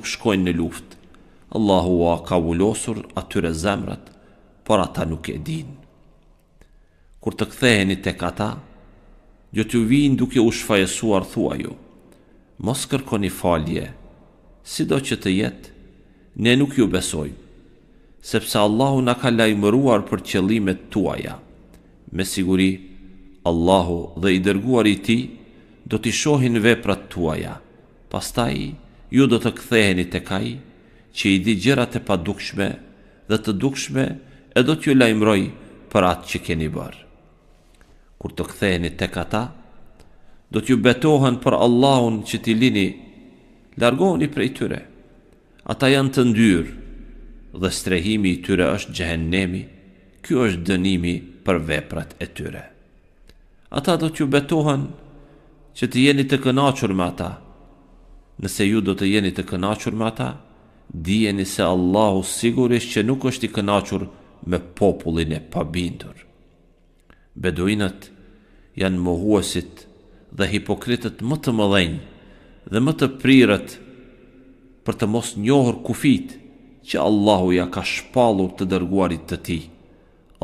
shkojnë në luft. Allahu a ka vullosur atyre zemrat, por ata nuk e din. Kur të ktheheni tek ata, jo t'ju vinë duke u shfajesuar thua ju, mos kërkoni falje, si do që të jetë, ne nuk ju besojmë, sepse Allahu na ka lajmëruar për qëllimet tuaja. Me siguri, Allahu dhe i dërguar i ti, do t'i shohin veprat tuaja, pastaj i, ju do të ktheheni tek ai që i di gjërat e padukshme dhe të dukshme e do t'ju lajmëroj për atë që keni bërë. Kur të ktheheni tek ata, do t'ju betohen për Allahun që ti lini, largohuni prej tyre. Ata janë të ndyr dhe strehimi i tyre është xhehenemi. Ky është dënimi për veprat e tyre. Ata do t'ju betohen që të jeni të kënaqur me ata, nëse ju do të jeni të kënaqur me ata, dijeni se Allahu sigurisht që nuk është i kënaqur me popullin e pabindur. Beduinët janë mohuesit dhe hipokritët më të mëdhenj dhe më të prirët për të mos njohur kufit që Allahu ja ka shpallur të dërguarit të tij.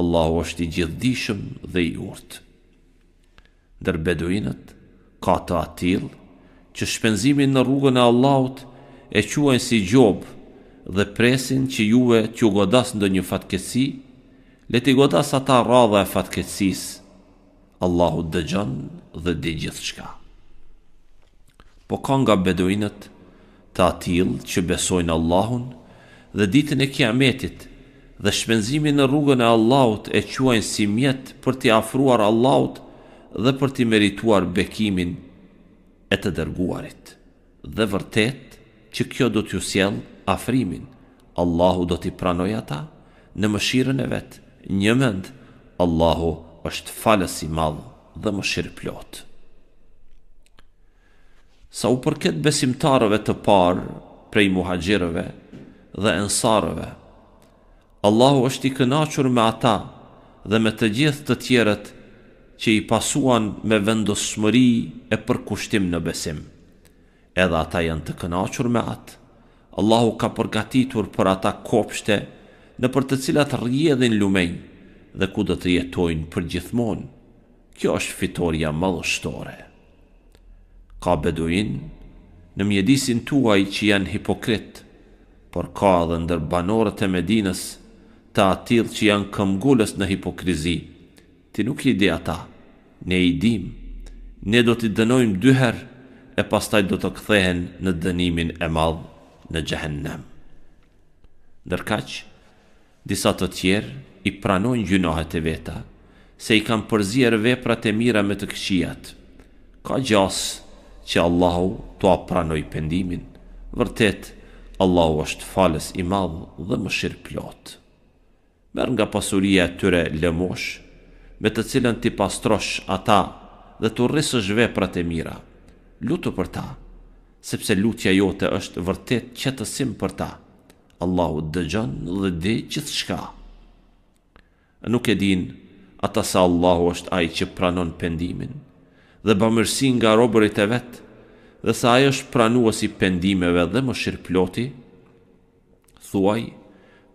Allahu është i gjithdijshëm dhe i urtë. Ndër beduinët ka të atill që shpenzimin në rrugën e Allahut e quajnë si gjob dhe presin që juve të ju godas ndo një fatkesi, le të godas ata radha e fatkesis, Allahut dëgjon gjanë dhe dhe gjithë shka. Po ka nga beduinët të atil që besojnë Allahun dhe ditën e kiametit, dhe shpenzimin në rrugën e Allahut e quajnë si mjetë për t'i afruar Allahut dhe për t'i merituar bekimin e të dërguarit. Dhe vërtet që kjo do t'ju sjell afrimin. Allahu do t'i pranojë ata në mëshirën e vet. Një mend, Allahu është falës i madh dhe mëshirë plot. Sa u përket besimtarëve të parë prej muhajirëve dhe ensarëve, Allahu është i kënachur me ata dhe me të gjithë të tjeret që i pasuan me vendosëmëri e përkushtim në besim. Edhe ata janë të kënachur me atë. Allahu ka përgatitur për ata kopshte në për të cilat rjedhin lumej dhe ku do të jetojnë për gjithmonë. Kjo është fitorja dhështore. Ka beduin në mjedisin tuaj që janë hipokrit, por ka edhe ndër banorët e Medinës të atil që janë këmgullës në hipokrizit ti nuk i di ata, ne i dim, ne do t'i dënojmë dyher, e pastaj do të këthehen në dënimin e madhë në gjëhennem. Nërkaq, disa të tjerë i pranojnë gjunohet e veta, se i kam përzirë veprat e mira me të këqijat, ka gjasë që Allahu të apranoj pëndimin, vërtet, Allahu është falës i madhë dhe më shirë plotë. Mërë nga pasuria të tëre lëmoshë, me të cilën ti pastrosh ata dhe të rrisësh veprat e mira. Lutu për ta, sepse lutja jote është vërtet qëtësim për ta. Allahu dëgjon dhe di gjithë shka. Nuk e din ata sa Allahu është ai që pranon pendimin dhe bëmërsi nga robërit e vetë dhe sa ai është pranua i pendimeve dhe më shirë ploti, thuaj,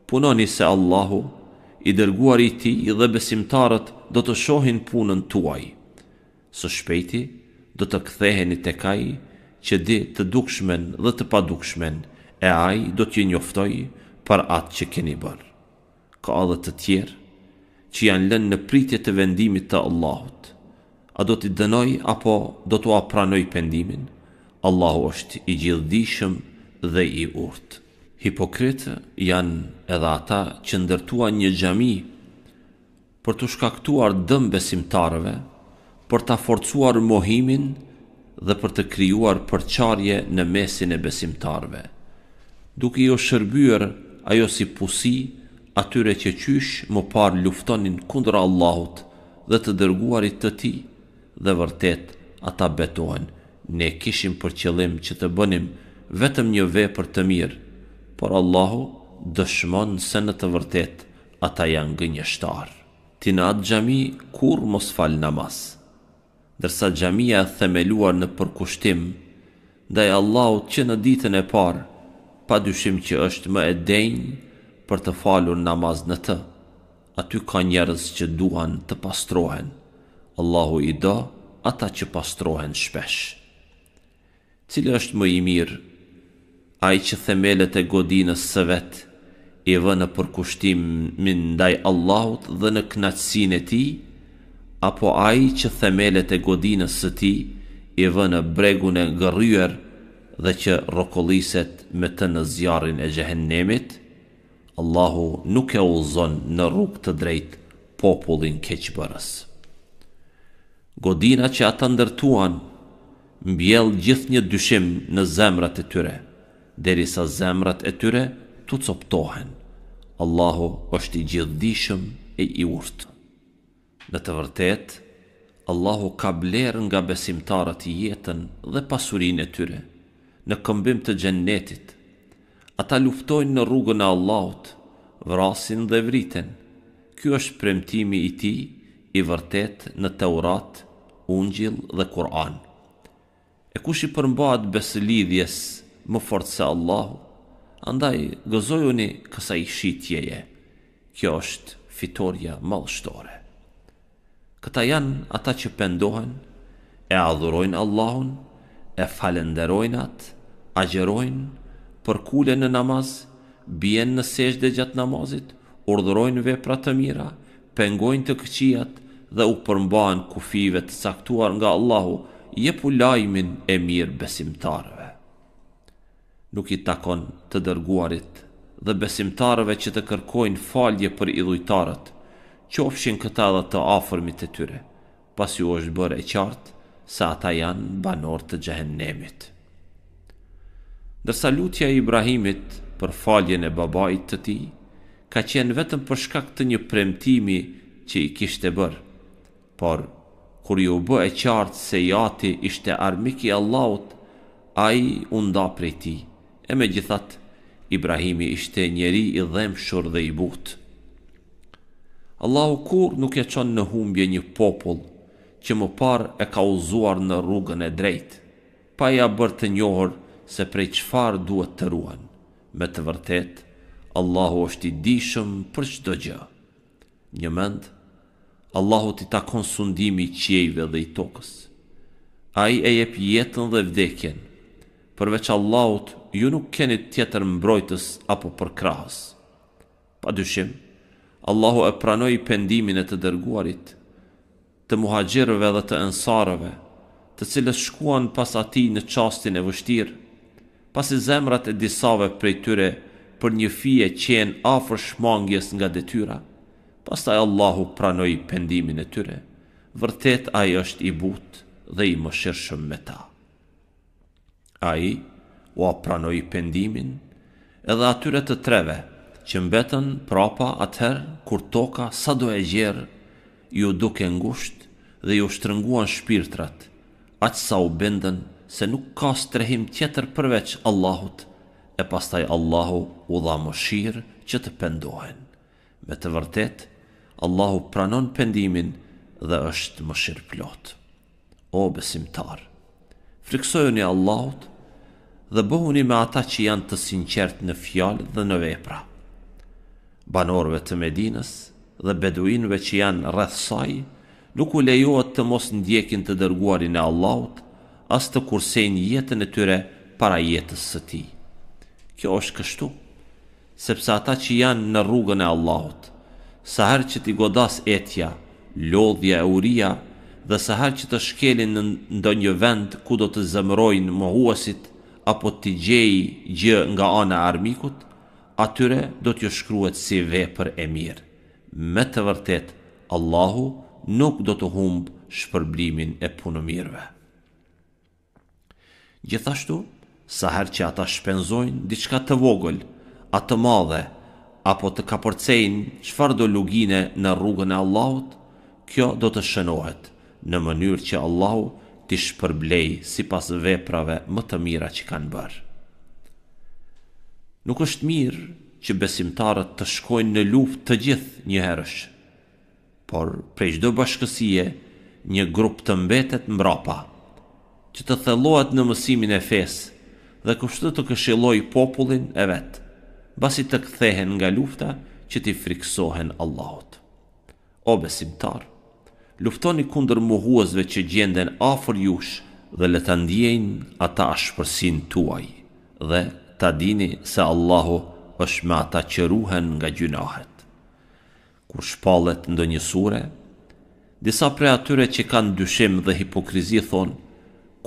punoni se Allahu i dërguar i ti dhe besimtarët do të shohin punën tuaj. Së shpejti, do të ktheheni të kaj, që di të dukshmen dhe të padukshmen, e aj do t'ju njoftoj për atë që keni bërë. Ka edhe të tjerë, që janë lënë në pritje të vendimit të Allahut. A do t'i dënoj apo do t'u apranoj pendimin? Allahu është i gjithdishëm dhe i urtë hipokritë janë edhe ata që ndërtua një gjami për të shkaktuar dëmë besimtarëve, për të forcuar mohimin dhe për të kryuar përqarje në mesin e besimtarëve, duke jo shërbyer ajo si pusi atyre që qysh më par luftonin kundra Allahut dhe të dërguarit të ti dhe vërtet ata betohen. Ne kishim për qëllim që të bënim vetëm një vepër të mirë por Allahu dëshmon se në të vërtet ata janë gënjështar. Ti në atë gjami kur mos falë namaz, dërsa gjamija e themeluar në përkushtim, dhe Allahu që në ditën e parë, pa dyshim që është më e denjë për të falur namaz në të, aty ka njerëz që duan të pastrohen, Allahu i do ata që pastrohen shpesh. Cilë është më i mirë ai që themelet e godinës së vetë i vë në përkushtim mindaj Allahut dhe në knatsin e ti, apo ai që themelet e godinës së ti i vë në bregun e gërryer dhe që rokoliset me të në zjarin e gjehennemit, Allahu nuk e uzon në rrug të drejt popullin keqëbërës. Godina që ata ndërtuan, mbjell gjithë një dyshim në zemrat e tyre, të deri sa zemrat e tyre të coptohen. Allahu është i gjithdishëm e i urtë. Në të vërtet, Allahu ka blerë nga besimtarët i jetën dhe pasurin e tyre, në këmbim të gjennetit. Ata luftojnë në rrugën e Allahut, vrasin dhe vriten. Kjo është premtimi i ti, i vërtet në Teurat, Ungjil dhe Kur'an. E kush i përmbat beslidhjes më fort se Allahu. Andaj gëzojuni kësaj shitjeje. Kjo është fitorja malështore Këta janë ata që pendohen, e adhurojnë Allahun, e falenderojnë atë, agjerojnë, Përkule në namaz, bjen në sesh dhe gjatë namazit, urdhurojnë vepra të mira, pengojnë të këqijat dhe u përmbanë kufive të caktuar nga Allahu, jepu lajmin e mirë besimtarëve nuk i takon të dërguarit dhe besimtarëve që të kërkojnë falje për i qofshin që këta dhe të afërmit e tyre, pas ju është bërë e qartë sa ata janë banor të gjahennemit. Dërsa lutja i Ibrahimit për falje në babajt të ti, ka qenë vetëm për shkak të një premtimi që i kishtë e bërë, por kur ju bë e qartë se jati ishte armiki Allahut, a i unda prej ti, E me gjithat, Ibrahimi ishte njeri i dhemshur dhe i but. Allahu kur nuk e qonë në humbje një popull që më par e ka uzuar në rrugën e drejt, pa ja bërë të njohër se prej qfar duhet të ruan. Me të vërtet, Allahu është i dishëm për qdo gjë. Një mend, Allahu ti ta i qjejve dhe i tokës. A i e jep jetën dhe vdekjenë, përveç Allahut ju nuk keni tjetër mbrojtës apo përkrahës. Pa dyshim, Allahu e pranoj pendimin e të dërguarit, të muhajgjirëve dhe të ensarëve, të cilës shkuan pas ati në qastin e vështirë, pas i zemrat e disave prej tyre për një fije qenë afër shmangjes nga detyra, pas taj Allahu pranoj pendimin e tyre, vërtet a i është i butë dhe i më shumë me ta. A i u apranoj pendimin edhe atyre të treve që mbetën prapa atëherë kur toka sa do e gjerë ju duke ngusht dhe ju shtrënguan shpirtrat aqë sa u bendën se nuk ka strehim tjetër përveç Allahut e pastaj Allahu u dha më shirë që të pendohen. Me të vërtet, Allahu pranon pendimin dhe është më shirë plot. O besimtar, friksojën e Allahut dhe bëhuni me ata që janë të sinqert në fjalë dhe në vepra. Banorëve të Medinës dhe beduinëve që janë rreth saj, nuk u lejohet të mos ndjekin të dërguarin e Allahut, as të kursejnë jetën e tyre para jetës së tij. Kjo është kështu, sepse ata që janë në rrugën e Allahut, sa herë që ti godas etja, lodhja e uria dhe sa herë që të shkelin në ndonjë vend ku do të zemrojnë mohuesit, apo t'i gjej gjë nga ana armikut, atyre do t'jo shkruet si vepër e mirë. Me të vërtet, Allahu nuk do të humbë shpërblimin e punë Gjithashtu, sa her që ata shpenzojnë diçka të vogël, atë madhe, apo të kapërcejnë qëfar do lugine në rrugën e Allahut, kjo do të shënohet në mënyrë që Allahu t'i shpërblej si pas veprave më të mira që kanë bërë. Nuk është mirë që besimtarët të shkojnë në luft të gjithë një herësh, por prej shdo bashkësie një grup të mbetet mrapa, që të thelohet në mësimin e fesë dhe kështë të këshiloj popullin e vetë, basi të kthehen nga lufta që t'i friksohen Allahot. O besimtarë, luftoni kundër muhuazve që gjenden afër jush dhe le ta ndjejnë ata ashpërsinë tuaj dhe ta dini se Allahu është me ata që ruhen nga gjunahet. Kur shpallet ndonjë sure, disa prej atyre që kanë dyshim dhe hipokrizi thon,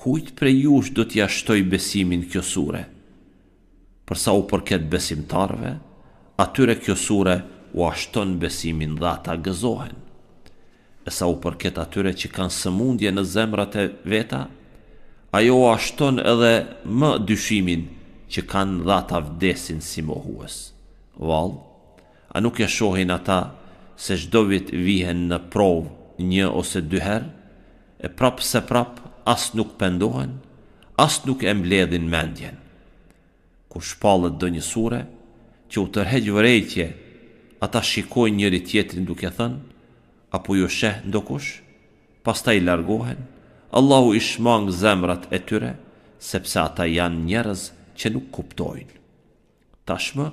kujt prej jush do t'ia ja shtoj besimin kjo sure? Për sa u përket besimtarve, atyre kjo sure u ashton besimin dhe ata gëzohen e sa u përket atyre që kanë sëmundje në zemrat e veta, ajo ashton edhe më dyshimin që kanë dhata vdesin si mohues. Val, a nuk e shohin ata se shdo vit vihen në prov një ose dyher, e prap se prap as nuk pendohen, as nuk e mbledhin mendjen. Ku shpalët do një sure, që u tërheq vërejtje, ata shikojnë njëri tjetrin duke thënë, apo ju sheh ndokush? Pas ta i largohen, Allahu i shmang zemrat e tyre, sepse ata janë njerëz që nuk kuptojnë. Tashmë,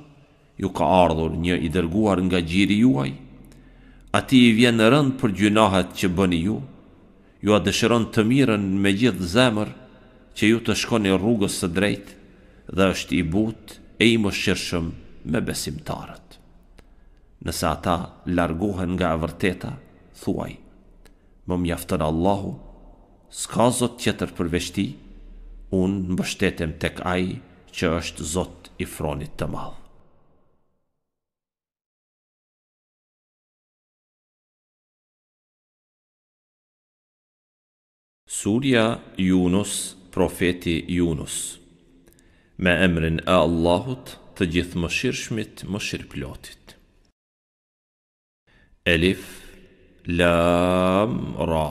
ju ka ardhur një i dërguar nga gjiri juaj, ati i vjen në rënd për gjynahet që bëni ju, ju a dëshiron të mirën me gjithë zemër që ju të shkoni rrugës së drejtë dhe është i but e i më shirëshëm me besimtarët. Nësa ata largohen nga e vërteta, thuaj, më mjaftën Allahu, s'ka zot tjetër për unë më bështetem tek aji që është zot i fronit të mal Surja Junus, profeti Junus Me emrin e Allahut të gjithë më shirëshmit më shirë plotit Elif Lam Ra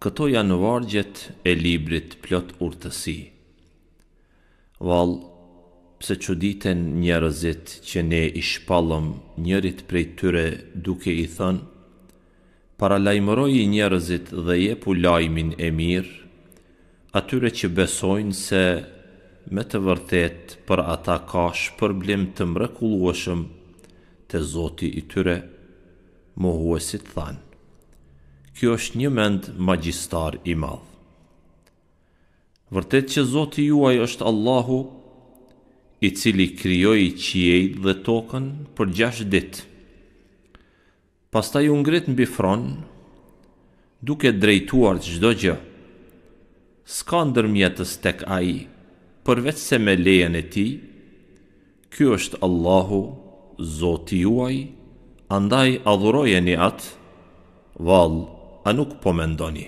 Këto janë vargjet e librit plot urtësi Val, pse që ditën njerëzit që ne i shpallëm njërit prej tyre duke i thënë Para lajmëroj i njerëzit dhe jepu lajmin e mirë Atyre që besojnë se me të vërtet për ata ka përblim të mrekulueshëm të zoti i tyre, mohuesit than. Kjo është një mend magjistar i madh. Vërtet që Zoti juaj është Allahu, i cili krijoi qiejt dhe tokën për 6 ditë. Pastaj u ngrit mbi fron, duke drejtuar çdo gjë. S'ka ndërmjetës tek ai, përveç se me lejen e tij. Ky është Allahu, Zoti juaj, andaj adhuroje një atë, val, a nuk po mendoni.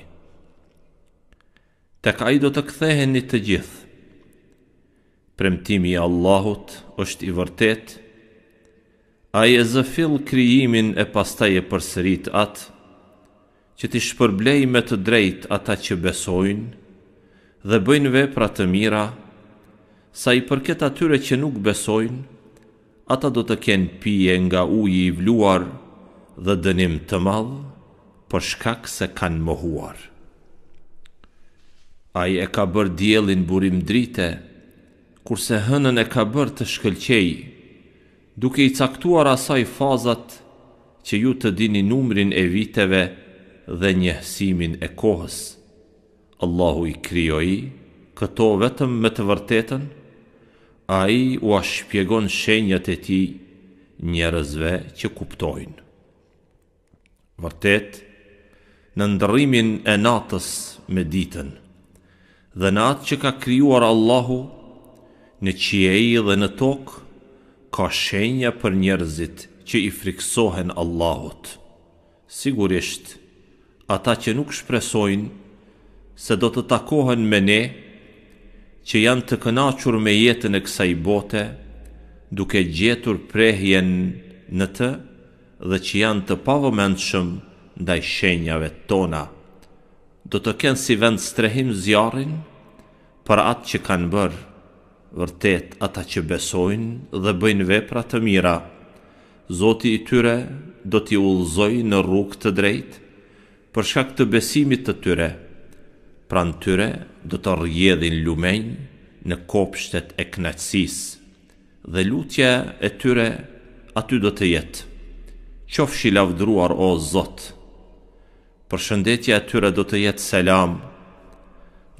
Tek a i do të kthehen një të gjithë. Premtimi Allahut është i vërtet, a i e zëfil kryimin e pastaj e përsërit atë, që t'i shpërblej me të drejt ata që besojnë dhe bëjnë vepra të mira, sa i përket atyre që nuk besojnë, ata do të kenë pije nga uji i vluar dhe dënim të madh për shkak se kanë mohuar. Ai e ka bër diellin burim drite, kurse hënën e ka bër të shkëlqej, duke i caktuar asaj fazat që ju të dini numrin e viteve dhe njëhësimin e kohës. Allahu i kryoji, këto vetëm me të vërtetën, a i u a shpjegon shenjat e ti njerëzve që kuptojnë. Vërtet, në ndërimin e natës me ditën, dhe natë që ka kryuar Allahu në qiej dhe në tokë, ka shenja për njerëzit që i friksohen Allahot. Sigurisht, ata që nuk shpresojnë se do të takohen me ne, që janë të kënaqur me jetën e kësaj bote, duke gjetur prehjen në të dhe që janë të pavëmendshëm ndaj shenjave tona. Do të kenë si vend strehim zjarin, për atë që kanë bërë vërtet ata që besojnë dhe bëjnë vepra të mira. Zoti i tyre do t'i ullëzoj në rrugë të drejtë, për shkak të besimit të tyre, pra në tyre do të rjedhin lumenj në kopshtet e knatsis Dhe lutja e tyre aty do të jetë Qof shi lavdruar o Zot Për shëndetja e tyre do të jetë selam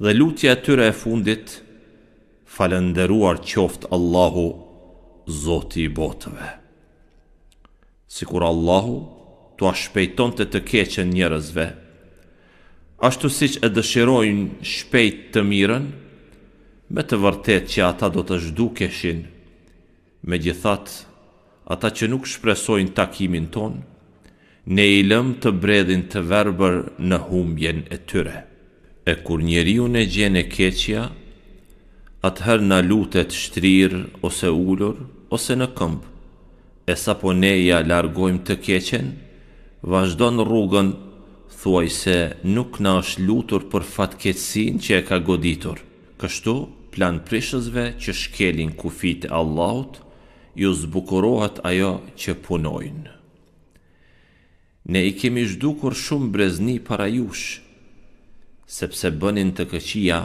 Dhe lutja e tyre e fundit Falënderuar qoftë Allahu Zoti i botëve Sikur Allahu Tu a shpejton të të keqen njërëzve Ashtu siç e dëshirojnë shpejt të mirën, me të vërtetë që ata do të zhdukeshin. Megjithatë, ata që nuk shpresojnë takimin ton, ne i lëm të bredhin të verbër në humbjen e tyre. E kur njeriu në gjën e keqja, atëherë na lutet shtrir ose ulur ose në këmbë. E sa po ne ja largojmë të keqen, në rrugën thuaj se nuk na është lutur për fatkeqësin që e ka goditur. Kështu, plan prishësve që shkelin kufit e Allahut, ju zbukurohat ajo që punojnë. Ne i kemi zhdukur shumë brezni para jush, sepse bënin të këqia,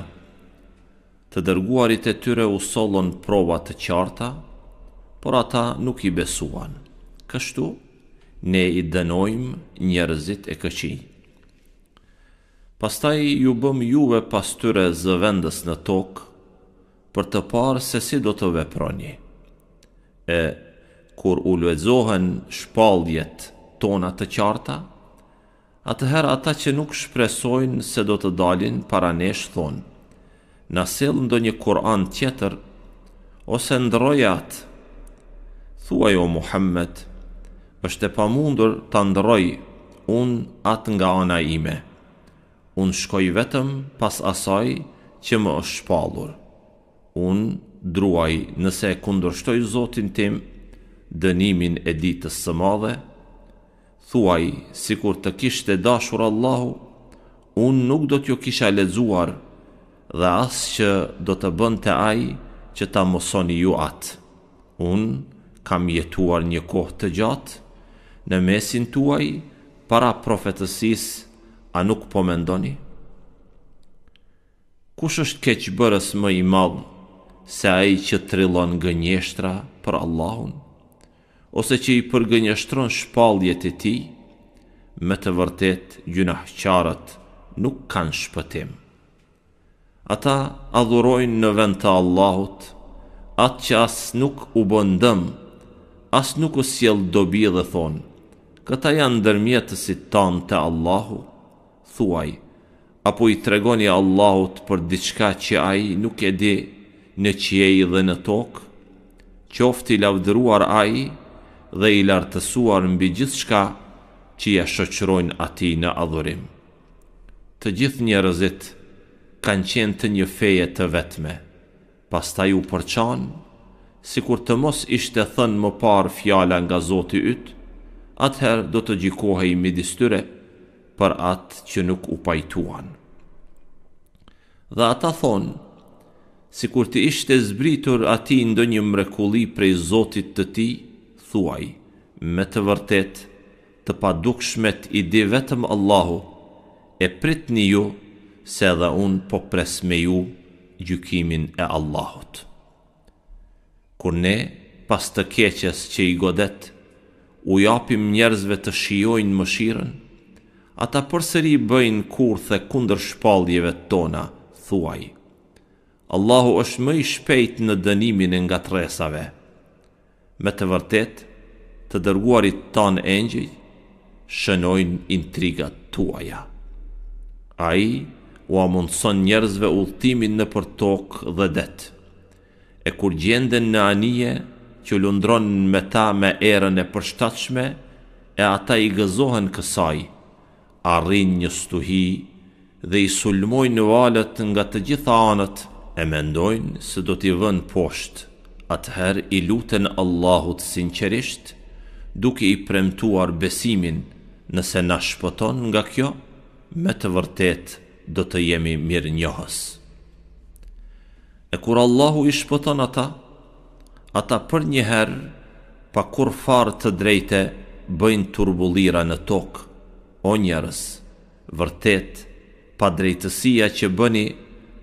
të dërguarit e tyre u solon provat të qarta, por ata nuk i besuan. Kështu, ne i dënojmë njerëzit e këqia pastaj ju bëm juve pas tyre vendës në tokë, për të parë se si do të veproni. E, kur u lëzohen shpaljet tona të qarta, atëherë ata që nuk shpresojnë se do të dalin para nesh thonë, në selë ndo një Kur'an tjetër, ose ndrojat, thuaj o Muhammed, është e pa mundur të ndroj unë atë nga ana ime unë shkoj vetëm pas asaj që më është shpalur. Unë druaj nëse kundur zotin tim, dënimin e ditës së madhe, thuaj si kur të kishte dashur Allahu, unë nuk do t'jo kisha lezuar dhe asë që do të bënte të që ta mosoni ju atë. Unë kam jetuar një kohë të gjatë, në mesin tuaj, para profetësisë a nuk po mendoni? Kush është keqëbërës më i madhë se a i që trillon gënjeshtra për Allahun, ose që i përgënjeshtron shpaljet e ti, me të vërtet gjunahqarët nuk kanë shpëtim. Ata adhurojnë në vend të Allahut, atë që asë nuk u bëndëm, asë nuk u siel dobi dhe thonë, këta janë dërmjetësit tanë të Allahut, thuaj, apo i tregoni Allahut për diçka që ai nuk e di në qiej dhe në tokë, qoftë i lavdëruar ai dhe i lartësuar mbi gjithçka që ja shoqërojnë ati në adhurim. Të gjithë njerëzit kanë qenë të një feje të vetme, pas ta ju përçanë, si kur të mos ishte thënë më parë fjala nga zoti ytë, atëherë do të gjikohe i midistyre, për atë që nuk u pajtuan. Dhe ata thonë, si kur të ishte zbritur ati ndo një mrekuli prej Zotit të ti, thuaj, me të vërtet, të padukshmet i di vetëm Allahu, e prit një ju, se edhe unë po pres me ju gjykimin e Allahut. Kur ne, pas të keqes që i godet, u japim njerëzve të shiojnë mëshiren, ata përsëri bëjnë kurthe kundër shpalljeve tona, thuaj. Allahu është më i shpejt në dënimin e nga tresave. Me të vërtet, të dërguarit tanë engjëj, shënojnë intrigat tuaja. A i, u amundëson njerëzve ullëtimin në për tokë dhe detë. E kur gjenden në anije, që lundronën me ta me erën e përshtachme, e ata i gëzohen kësaj, arrin një stuhi dhe i sulmojnë në valet nga të gjitha anët e mendojnë se do t'i vën poshtë. Atëher i luten Allahut sinqerisht duke i premtuar besimin nëse na shpëton nga kjo, me të vërtet do të jemi mirë njohës. E kur Allahu i shpëton ata, ata për një herë, pa kur farë të drejte, bëjnë turbulira në tokë, O njerës, vërtet, pa drejtësia që bëni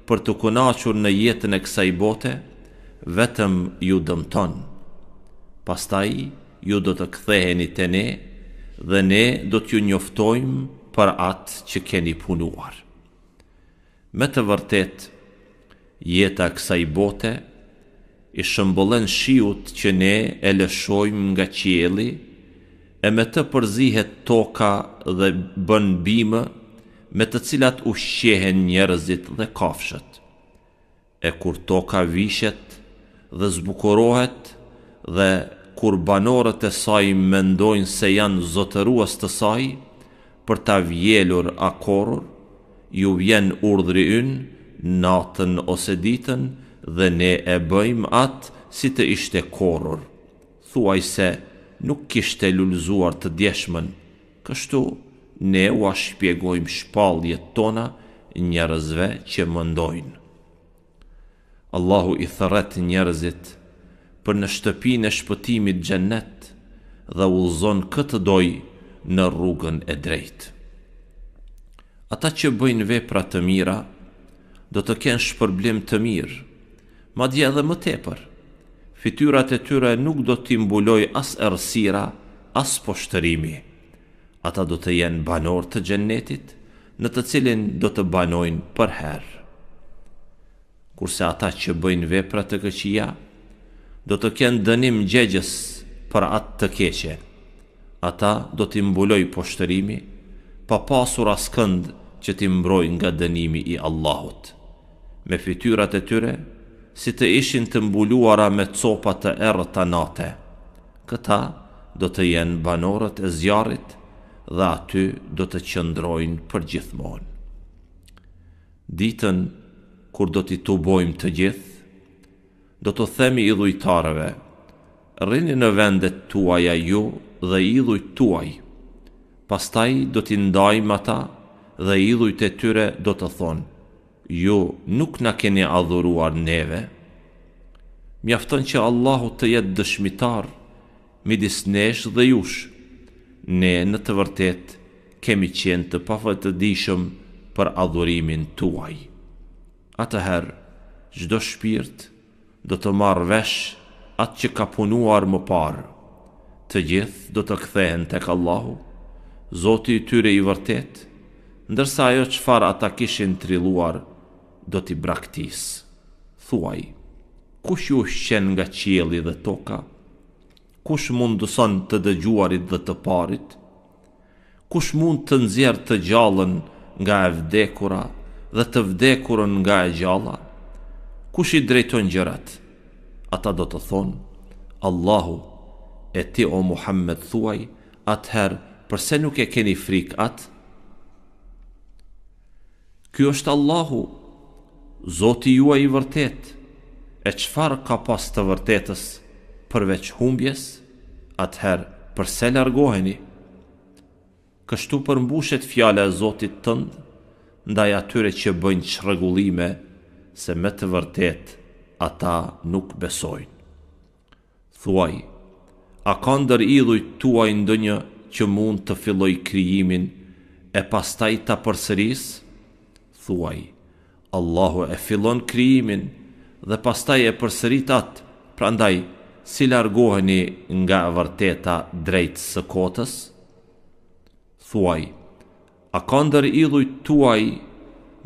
për të kunachur në jetën e kësa i bote, vetëm ju dëmton. Pastaj, ju do të këtheheni të ne, dhe ne do t'ju njoftojmë për atë që keni punuar. Me të vërtet, jeta kësa i bote, i shëmbolen shiut që ne e lëshojmë nga qieli, e me të përzihet toka dhe bën bimë me të cilat u shqehen njerëzit dhe kafshët. E kur toka vishet dhe zbukurohet dhe kur banorët e saj mendojnë se janë zotëruas të saj, për ta vjelur a korur, ju vjen urdhri ynë, natën ose ditën, dhe ne e bëjmë atë si të ishte korur. Thuaj se, nuk kishte lullzuar të djeshmen, kështu ne u a shpjegojmë shpalje tona njërëzve që më ndojnë. Allahu i thërët njërëzit për në shtëpin e shpëtimit gjennet dhe u zonë këtë doj në rrugën e drejtë. Ata që bëjnë vepra të mira, do të kenë shpërblim të mirë, ma dje dhe më tepër, fityrat e tyre nuk do t'i mbuloj as errësira, as poshtërimi. Ata do të jenë banor të xhennetit, në të cilin do të banojnë për herë. Kurse ata që bëjnë vepra të këqija, do të kenë dënim gjegjës për atë të keqe. Ata do t'i mbuloj poshtërimi pa pasur as kënd që ti mbroj nga dënimi i Allahut. Me fityrat e tyre si të ishin të mbuluara me copa të errë të nate. Këta do të jenë banorët e zjarit dhe aty do të qëndrojnë për gjithmonë. Ditën, kur do t'i të bojmë të gjithë, do të themi i dhujtarëve, rrini në vendet tuaja ju dhe i dhujt tuaj, pastaj do t'i ndajmë ata dhe i dhujt e tyre do të thonë, ju nuk na keni adhuruar neve, mjafton që Allahu të jetë dëshmitar, midis nesh dhe jush, ne në të vërtet kemi qenë të pafët të dishëm për adhurimin tuaj. Atëherë, gjdo shpirt do të marrë vesh atë që ka punuar më parë, të gjithë do të kthehen tek Allahu, Zoti i tyre i vërtet, ndërsa ajo qëfar ata kishin triluar, do t'i braktis. Thuaj, kush ju shqen nga qieli dhe toka? Kush mund dëson të dëgjuarit dhe të parit? Kush mund të nxjerr të gjallën nga e vdekura dhe të vdekurën nga e gjalla? Kush i drejton gjërat? Ata do të thonë, Allahu, e ti o Muhammed thuaj, atëherë, përse nuk e keni frik atë? Ky është Allahu, Zoti juaj i vërtet, e qëfar ka pas të vërtetës përveç humbjes, atëherë përse largoheni? Kështu përmbushet fjale e Zotit tëndë, ndaj atyre që bëjnë qërëgullime, se me të vërtet ata nuk besojnë. Thuaj, a ka ndër idhuj tuaj ndonjë që mund të filloj krijimin e pastaj ta përsërisë? Thuaj, thuaj, Allahu e fillon krijimin dhe pastaj e përsërit atë, pra ndaj, si largoheni nga vërteta drejt së kotës? Thuaj, a ka ndër idhuj tuaj,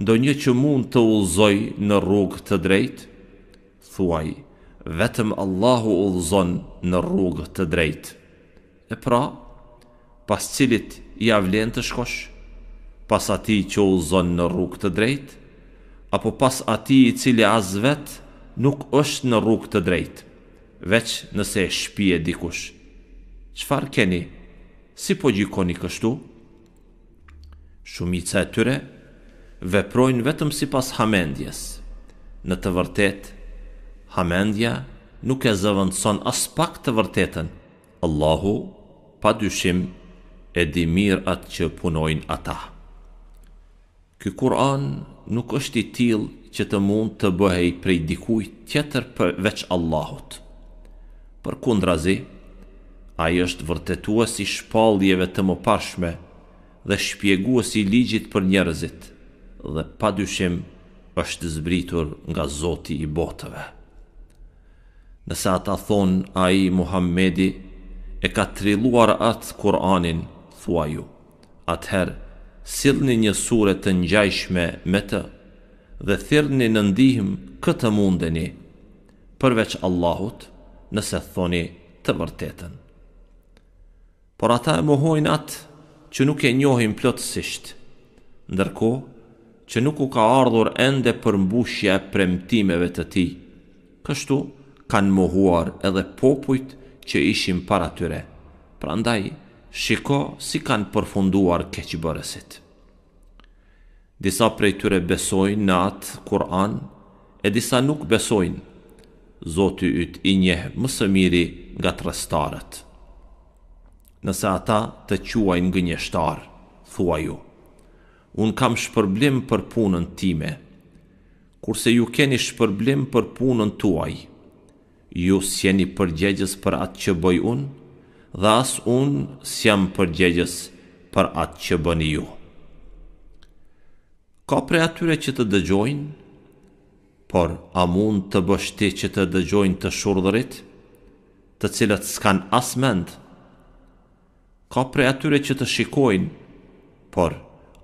ndo një që mund të ullzoj në rrugë të drejtë? Thuaj, vetëm Allahu ullzon në rrugë të drejtë. E pra, pas cilit i avlen të shkosh, pas ati që ullzon në rrugë të drejtë, apo pas ati i cili as vet nuk është në rrugë të drejtë, veç nëse e shpije dikush. Qfar keni? Si po gjikoni kështu? Shumica e tyre veprojnë vetëm si pas hamendjes. Në të vërtet, hamendja nuk e zëvëndëson as pak të vërtetën. Allahu, pa dyshim, e di mirë atë që punojnë ata. Ky Kur'an nuk është i tillë që të mund të bëhej prej dikujt tjetër për veç Allahut. Për kundrazi, ai është vërtetuesi i shpalljeve të pashme dhe shpjeguesi i ligjit për njerëzit dhe padyshim është zbritur nga Zoti i botëve. Nësa ata thon ai Muhamedi e ka trilluar atë Kur'anin, thua ju, atëherë sillni një sure të ngjajshme me të dhe thirrni në ndihmë këtë mundeni përveç Allahut nëse thoni të vërtetën por ata e mohojnë atë që nuk e njohin plotësisht ndërkohë që nuk u ka ardhur ende për e premtimeve të ti, kështu kanë mohuar edhe popujt që ishim para tyre, pra ndaj shiko si kanë përfunduar keqëbërësit. Disa prej tyre besojnë në atë Kur'an, e disa nuk besojnë, zotu ytë i njehë mësë miri nga të rëstarët. Nëse ata të quajnë në një shtarë, thua ju, unë kam shpërblim për punën time, kurse ju keni shpërblim për punën tuaj, ju sjeni përgjegjës për atë që bëj unë, dhe asë unë si jam përgjegjës për atë që bëni ju. Ka pre atyre që të dëgjojnë, por a mund të bështi që të dëgjojnë të shurëdërit, të cilët s'kan asment? Ka pre atyre që të shikojnë, por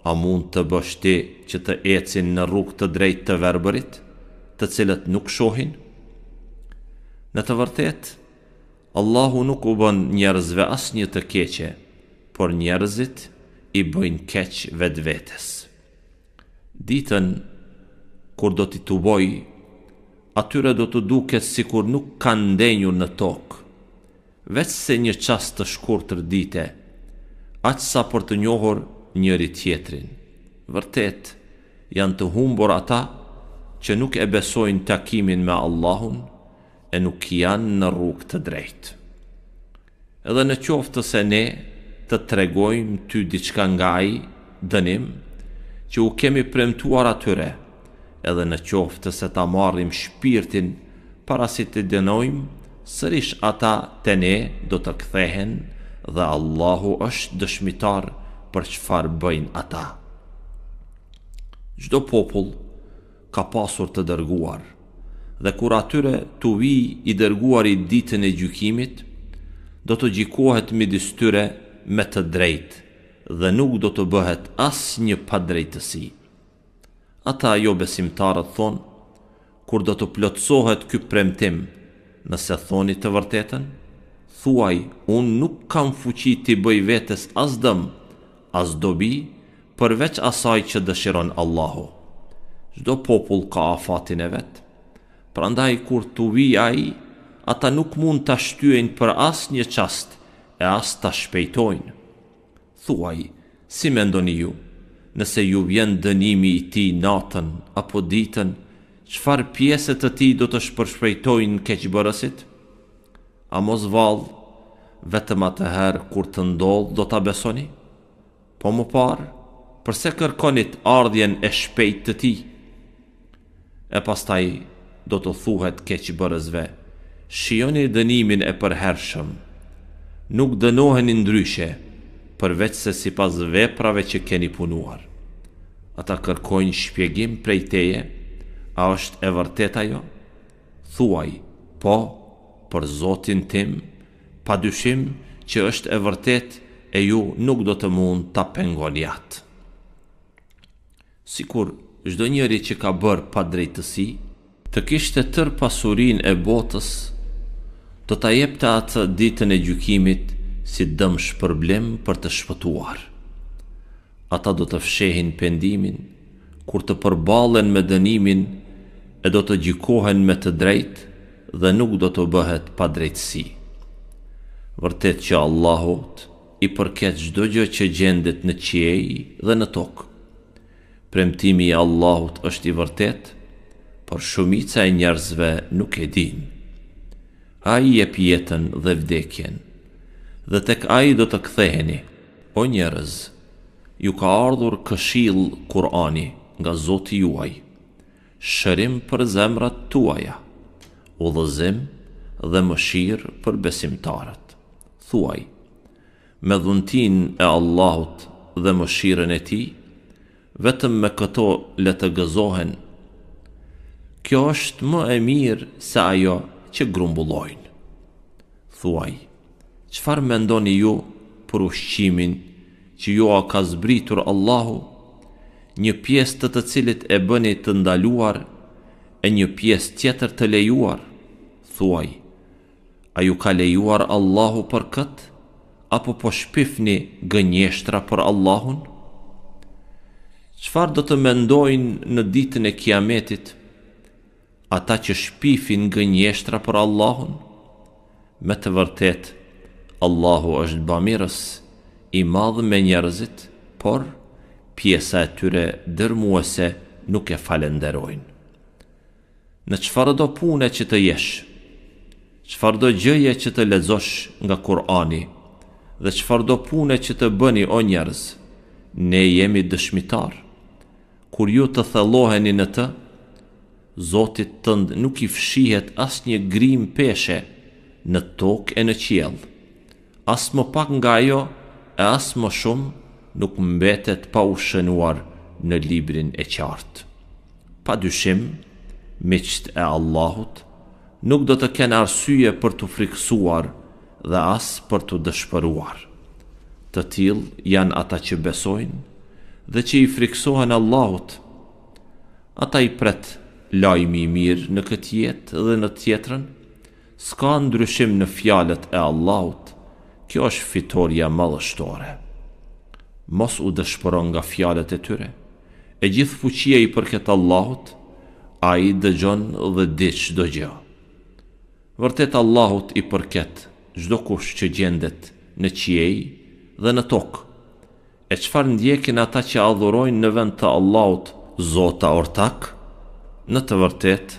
a mund të bështi që të ecin në rrug të drejt të verberit, të cilët nuk shohin? Në të vërtetë, Allahu nuk u bën njerëzve as një të keqe, por njerëzit i bëjnë keq vetë vetës. Ditën, kur do t'i të boj, atyre do të duket si kur nuk kanë ndenju në tokë, vetë se një qast të shkur të rdite, atë sa për të njohur njëri tjetrin. Vërtet, janë të humbur ata që nuk e besojnë takimin me Allahun, e nuk janë në rrugë të drejtë. Edhe në qoftë të se ne të tregojmë ty diçka nga i dënim, që u kemi premtuar atyre, edhe në qoftë të se ta marrim shpirtin para si të dënojmë, sërish ata të ne do të këthehen dhe Allahu është dëshmitar për që farë bëjnë ata. Gjdo popull ka pasur të dërguar, dhe kur atyre të vi i dërguar i ditën e gjykimit, do të gjikohet mi distyre me të drejt, dhe nuk do të bëhet as një pa drejtësi. Ata jo besimtarët thonë, kur do të plotësohet ky premtim, nëse thoni të vërtetën, thuaj, unë nuk kam fuqi të bëj vetës as dëmë, as dobi, përveç asaj që dëshiron Allahu. Zdo popull ka afatin e vetë, Prandaj kur të vi ai, ata nuk mund të shtyen për as një qast e as të shpejtojnë. Thuaj, si me ndoni ju, nëse ju vjen dënimi i ti natën apo ditën, qëfar pjeset të ti do të shpërshpejtojnë keqëbërësit? A mos valë, vetëm atë kur të ndollë do të besoni? Po më parë, përse kërkonit ardhjen e shpejt të ti? E pastaj, përse do të thuhet keq bërësve. Shioni dënimin e përherëshëm, nuk dënohen i ndryshe, përveç se si pas veprave që keni punuar. Ata kërkojnë shpjegim prej teje, a është e vërteta jo? Thuaj, po, për zotin tim, pa dyshim që është e vërtet e ju nuk do të mund të pengonjat. Sikur, zdo njëri që ka bërë pa drejtësi, të kishte tër pasurin e botës, do ta jepte atë ditën e gjykimit si dëm shpërblim për të shpëtuar. Ata do të fshehin pendimin, kur të përballen me dënimin, e do të gjikohen me të drejtë dhe nuk do të bëhet pa drejtësi. Vërtet që Allahot i përket çdo gjë që gjendet në qiej dhe në tokë. Premtimi i Allahut është i vërtetë por shumica e njerëzve nuk e din. A i e pjetën dhe vdekjen, dhe tek a i do të ktheheni, o njerëz, ju ka ardhur këshil Kurani nga Zoti juaj, shërim për zemrat tuaja, u dhëzim dhe mëshirë për besimtarët. Thuaj, me dhuntin e Allahut dhe mëshirën e ti, vetëm me këto le të gëzohen kjo është më e mirë se ajo që grumbullojnë. Thuaj, qëfar me ndoni ju për ushqimin që ju a ka zbritur Allahu, një pjesë të të cilit e bëni të ndaluar e një pjesë tjetër të lejuar? Thuaj, a ju ka lejuar Allahu për këtë, apo po shpifni gënjeshtra për Allahun? Qëfar do të mendojnë në ditën e kiametit ata që shpifin nga njështra për Allahun? Me të vërtet, Allahu është bamirës, i madhë me njerëzit, por pjesa e tyre dërmuese nuk e falenderojnë. Në qëfar do pune që të jesh, qëfar do gjëje që të lezosh nga Kurani, dhe qëfar do pune që të bëni o njerëz, ne jemi dëshmitar. Kur ju të thëloheni në të, Zotit tënd nuk i fshihet as një grim peshe në tokë e në qjellë. As më pak nga jo, e as më shumë nuk mbetet pa u shënuar në librin e qartë. Pa dyshim, miqt e Allahut, nuk do të kenë arsyje për të friksuar dhe as për të dëshpëruar. Të tilë janë ata që besojnë dhe që i friksohen Allahut, ata i pretë lajmi i mirë në këtë jetë dhe në tjetrën, s'ka ndryshim në fjalët e Allahut. Kjo është fitorja më e Mos u dëshpëron nga fjalët e tyre. E gjithë fuqia i përket Allahut, ai dëgjon dhe di çdo gjë. Vërtet Allahut i përket çdo kush që gjendet në qiej dhe në tokë, E qëfar ndjekin ata që adhurojnë në vend të Allahut, zota ortakë? në të vërtet,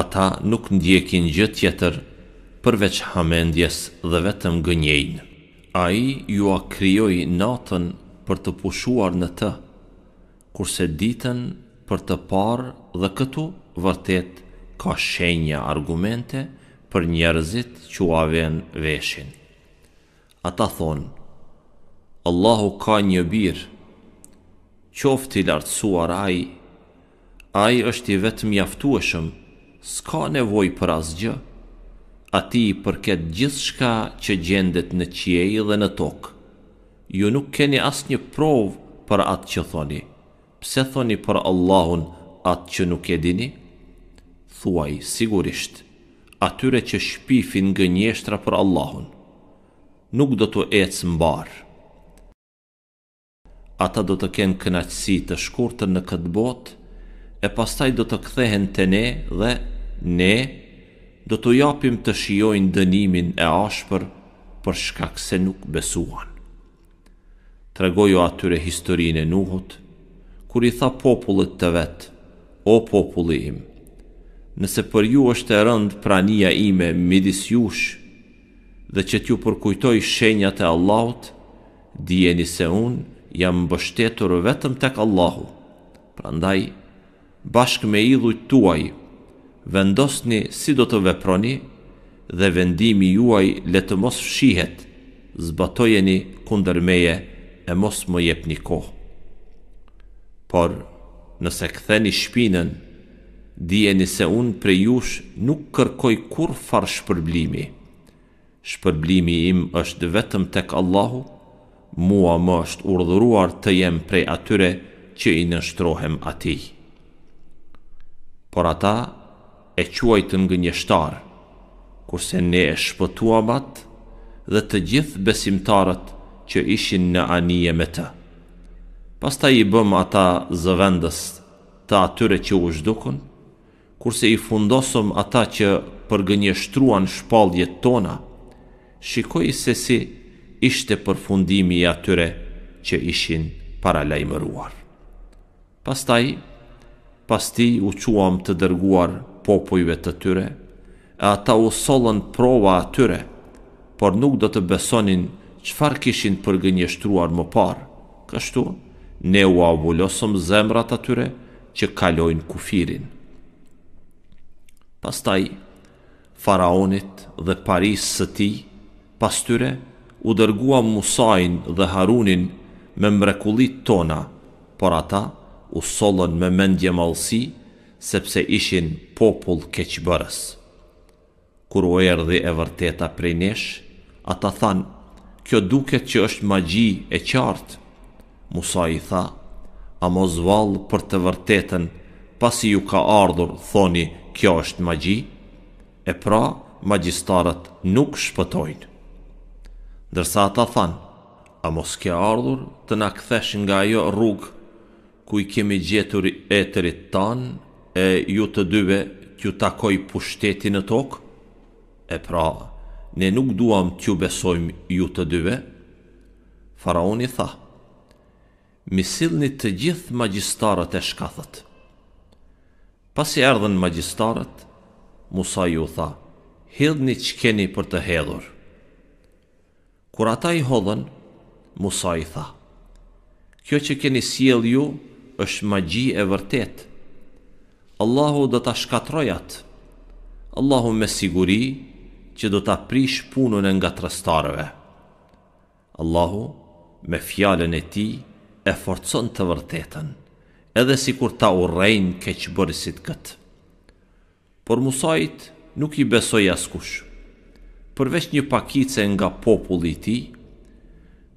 ata nuk ndjekin gjë tjetër përveç hamendjes dhe vetëm gënjejnë. A i ju a kryoj natën për të pushuar në të, kurse ditën për të parë dhe këtu vërtet ka shenja argumente për njerëzit që aven veshin. Ata thonë, Allahu ka një birë, qofti lartësuar a i, ai është i vetëm jaftueshëm, s'ka nevoj për asgjë, ati i përket gjithë shka që gjendet në qiej dhe në tokë. Ju nuk keni as një provë për atë që thoni, pse thoni për Allahun atë që nuk e dini? Thuaj, sigurisht, atyre që shpifin nga njështra për Allahun, nuk do të ecë mbarë. Ata do të kenë kënaqësi të shkurtër në këtë botë, e pastaj do të kthehen te ne dhe ne do të japim të shijojnë dënimin e ashpër për shkak se nuk besuan. Tregojo atyre historinë e Nuhut, kur i tha popullit të vet, o populli im, nëse për ju është e rënd prania ime midis jush, dhe që t'ju përkujtoj shenjat e Allahut, dijeni se unë jam bështetur vetëm tek Allahu, prandaj bashkë me idhuj tuaj, vendosni si do të veproni dhe vendimi juaj le të mos shihet, zbatojeni kunder meje e mos më jep një kohë. Por, nëse këtheni shpinën, dijeni se unë pre jush nuk kërkoj kur far shpërblimi. Shpërblimi im është vetëm tek Allahu, mua më është urdhuruar të jem prej atyre që i nështrohem atij por ata e quajtëm gënjeshtar, kurse ne e shpëtuabat dhe të gjithë besimtarët që ishin në anije me të. Pastaj i bëm ata zëvendës të atyre që u shdukun, kurse i fundosëm ata që përgënjështruan shpaljet tona, shikoj se si ishte përfundimi i atyre që ishin para lajmëruar. Pastaj, i pas ti u quam të dërguar popojve të tyre, e ata u solën prova atyre, por nuk do të besonin qëfar kishin përgënjështruar më parë. Kështu, ne u avullosëm zemrat atyre që kalojnë kufirin. Pas taj, faraonit dhe paris së ti, pas tyre, u dërguam Musajnë dhe Harunin me mrekulit tona, por ata, u solën me mendje malësi, sepse ishin popull keqëbërës. Kur u erdi e vërteta prej nesh, ata than, kjo duket që është magji e qartë. Musa i tha, a mos valë për të vërtetën, pasi ju ka ardhur, thoni, kjo është magji, e pra, magjistarët nuk shpëtojnë. Dërsa ata than, a mos kja ardhur të na këthesh nga jo rrugë ku i kemi gjetur e tërit tanë e ju të dyve t'ju takoj pushtetin në tokë? E pra, ne nuk duam t'ju besojmë ju të dyve? Faraoni tha, misilni të gjithë magjistarët e shkathët. Pas i ardhen magjistarët, Musa ju tha, hildni që keni për të hedhur. Kur ata i hodhen, Musa i tha, kjo që keni siel ju, është magji e vërtet Allahu do të shkatrojat Allahu me siguri që do ta prish punën e nga trastarëve Allahu me fjallën e ti e forcon të vërtetën Edhe si kur ta u rejnë keqë bërësit këtë Por musajt nuk i besoj askush Përveç një pakice nga populli Përveç një pakice nga populli ti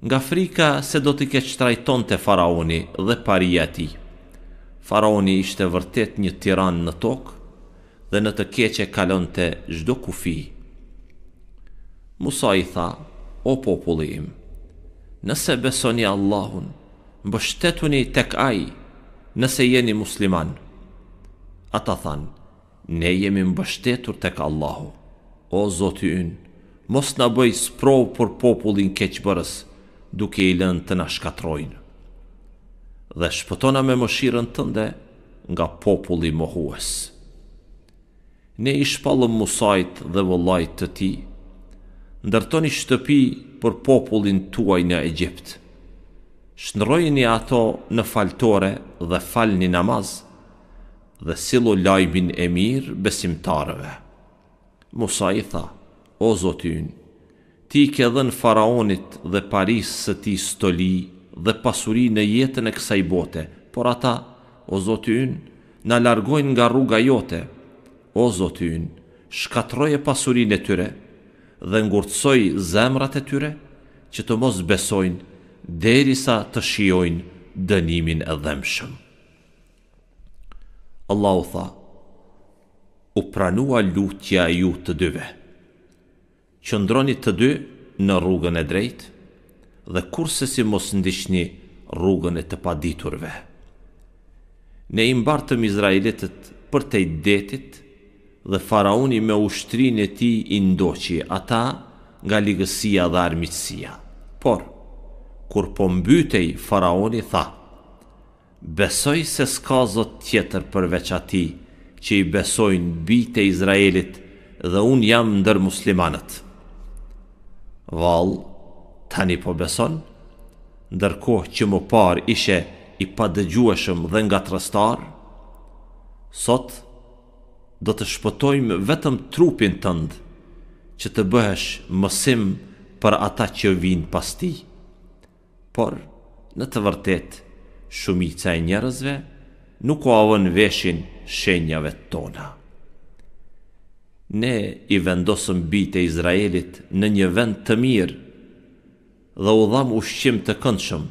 nga frika se do t'i keq trajton të faraoni dhe paria ti. Faraoni ishte vërtet një tiran në tokë dhe në të keqe kalon të zhdo kufi. Musa i tha, o populli im, nëse besoni Allahun, mbështetuni tek aj, nëse jeni musliman. Ata than, ne jemi mbështetur tek Allahu, o zoti yn, mos në bëj sprov për popullin keqëbërës, duke i lënë të nashkatrojnë. Dhe shpëtona me mëshirën tënde nga populli mohues. Ne i shpallëm musajt dhe vëllajt të ti, ndërtoni shtëpi për popullin tuaj në Egjipt. Shnërojni ato në faltore dhe falni namaz, dhe silu lajmin e mirë besimtarëve. Musa i tha, o zotë ti ke dhen faraonit dhe paris së ti stoli dhe pasuri në jetën e kësaj bote, por ata, o zotë yn, në largojnë nga rruga jote, o zotë ynë, shkatroje pasurin e tyre dhe ngurtsoj zemrat e tyre që të mos besojnë derisa të shiojnë dënimin e dhemshëm. Allahu tha, u pranua lutja ju të dyve që ndronit të dy në rrugën e drejt dhe kurse si mos ndishni rrugën e të paditurve. Ne imbartëm Izraelitet për të i detit dhe faraoni me ushtrin e ti i ndoqi ata nga ligësia dhe armitsia. Por, kur po mbytej faraoni tha, besoj se s'ka zot tjetër përveç ati që i besojnë bite Izraelit dhe unë jam ndër muslimanët val, tani po beson, ndërkohë që më par ishe i pa dëgjueshëm dhe nga trastar, sot do të shpëtojmë vetëm trupin tënd, që të bëhesh mësim për ata që vinë pas ti. Por, në të vërtet, shumica e njerëzve nuk o avën veshin shenjave tona ne i vendosëm bitë e Izraelit në një vend të mirë dhe u dham ushqim të këndshëm.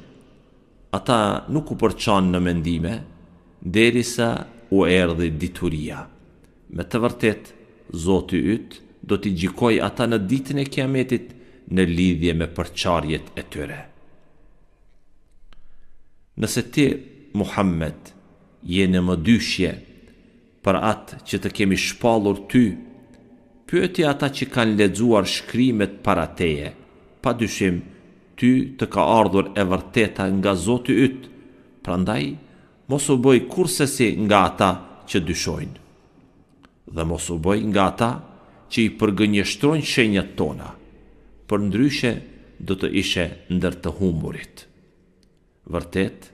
Ata nuk u përçan në mendime, derisa u erdhi dituria. Me të vërtet, Zoti ytë do t'i gjikoj ata në ditën e kiametit në lidhje me përçarjet e tyre. Nëse ti, Muhammed, je më dyshje për atë që të kemi shpalur ty pyeti ata që kanë ledzuar shkrimet para teje, pa dyshim, ty të ka ardhur e vërteta nga zotë ytë, prandaj, mos u bëj kursesi nga ata që dyshojnë, dhe mos u bëj nga ata që i përgënjështrojnë shenjat tona, për ndryshe do të ishe ndër të humburit. Vërtet,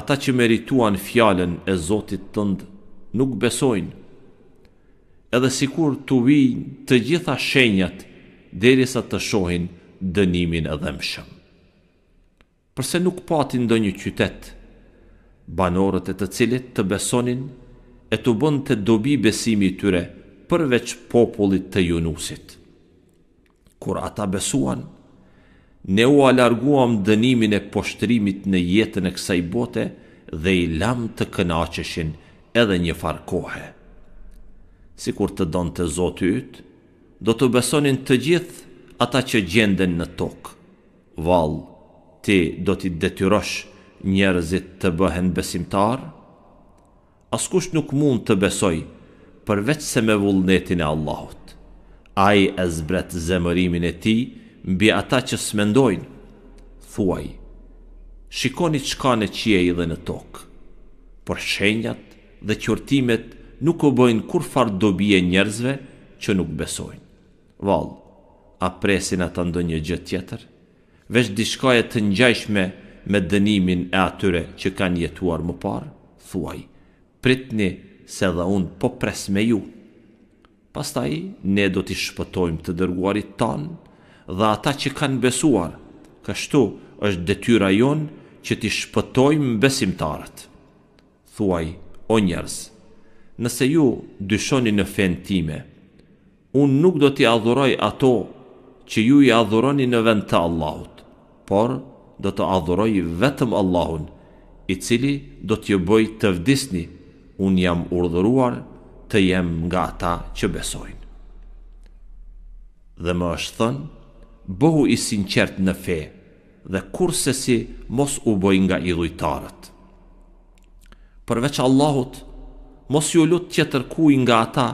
ata që merituan fjallën e zotit tëndë nuk besojnë, edhe sikur të vijnë të gjitha shenjat derisa të shohin dënimin e dhëmshëm. Përse nuk pati do një qytet, banorët e të cilit të besonin e të bënd të dobi besimi tyre përveç popullit të junusit. Kur ata besuan, ne u alarguam dënimin e poshtrimit në jetën e kësaj bote dhe i lam të kënaqeshin edhe një farkohet si kur të donë të zotë ytë, do të besonin të gjithë ata që gjenden në tokë. Val, ti do t'i detyrosh njerëzit të bëhen besimtar? Askush nuk mund të besoj përveç se me vullnetin e Allahot. Ai e zbret zemërimin e ti mbi ata që smendojnë, thuaj. Shikoni qka në qie i dhe në tokë, për shenjat dhe qërtimet nuk o bojnë kur far dobi njerëzve që nuk besojnë. Val, a presin ata të ndonjë gjëtë tjetër? Vesh di e të njajshme me dënimin e atyre që kanë jetuar më parë? Thuaj, pritni se dhe unë po pres me ju. Pastaj, ne do t'i shpëtojmë të dërguarit tanë dhe ata që kanë besuar, kështu është detyra jonë që t'i shpëtojmë besimtarët. Thuaj, o njerëzë, nëse ju dyshoni në fen time, unë nuk do t'i adhuroj ato që ju i adhuroni në vend të Allahut, por do të adhuroj vetëm Allahun, i cili do t'ju bëj të vdisni, unë jam urdhëruar të jem nga ata që besojnë. Dhe më është thënë, bëhu i sinqert në fe, dhe kur se si mos u bëj nga i dhujtarët. Përveç Allahut, Allahut, mos ju lut tjetër kuj nga ata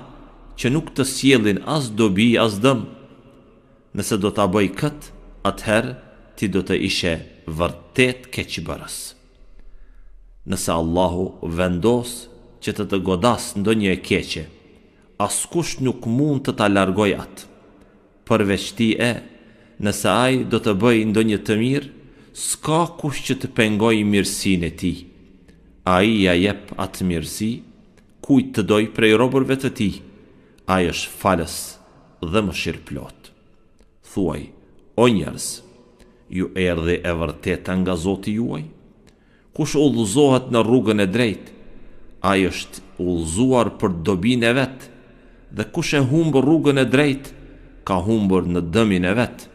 që nuk të sjellin as dobi as dëm. Nëse do ta bëj kët, atëherë ti do të ishe vërtet keq Nëse Allahu vendos që të të godas ndonjë e keqe, askush nuk mund të ta largoj atë. Përveç ti e, nëse ai do të bëj ndonjë të mirë, s'ka kush që të pengoj mirësinë e tij. Ai ja jep atë mirësi, kujt të doj prej roburve të ti, a i është falës dhe më shirë Thuaj, o njerës, ju erdhe e vërteta nga zoti juaj? Kush u në rrugën e drejt, a i është ullzuar për dobin e vetë, dhe kush e humbë rrugën e drejt, ka humbër në dëmin e vetë,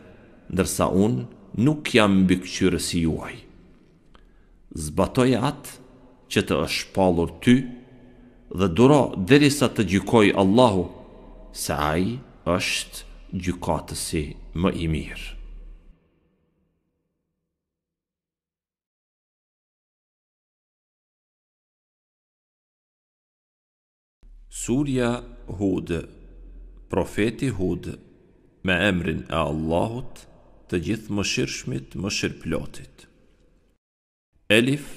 ndërsa unë nuk jam bëkqyrës i juaj. Zbatoj atë që të është palur ty, dhe duro derisa të gjykoj Allahu, se aj është gjykatësi më i mirë. Surja Hud, profeti Hud, me emrin e Allahut, të gjithë më shirëshmit më shirëplotit. Elif,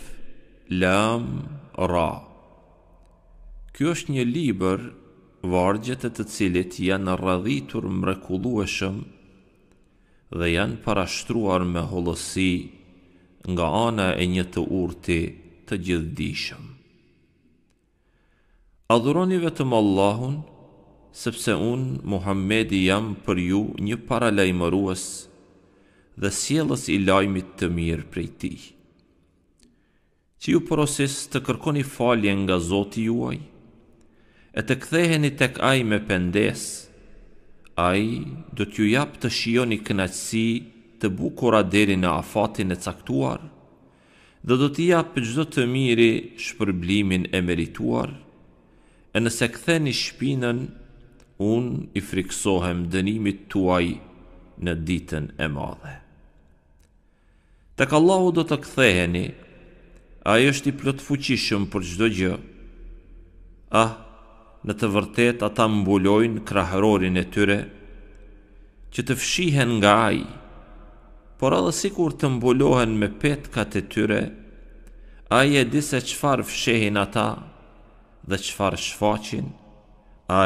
Lam, Ra, Ra, Ky është një libër vargjet e të cilit janë rradhitur mrekullueshëm dhe janë parashtruar me holësi nga ana e një të urti të gjithdijshëm. Adhuroni vetëm Allahun, sepse unë Muhammedi jam për ju një paralajmërues dhe sjellës i lajmit të mirë prej tij. Ti ju porosis të kërkoni falje nga Zoti juaj, e të ktheheni tek ai me pendes. Ai do t'ju jap të shijoni kënaqësi të bukura deri në afatin e caktuar, dhe do t'i jap çdo të miri shpërblimin e merituar. E nëse ktheni shpinën, un i friksohem dënimit tuaj në ditën e madhe. Tek Allahu do të ktheheni. Ai është i plotfuqishëm për çdo gjë. Ah, në të vërtet ata mbulojnë krahërorin e tyre, që të fshihen nga ai, por edhe si kur të mbulohen me petkat e tyre, a e disë qëfar fshehin ata dhe qëfar shfaqin, a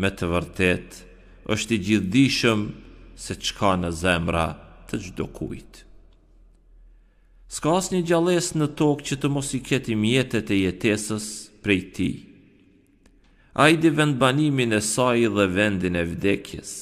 me të vërtet është i gjithdishëm se qka në zemra të gjdo kujtë. Ska asë një gjales në tokë që të mos i ketim mjetet e jetesës prej tijë, Ajdi vend banimin e saj dhe vendin e vdekjes.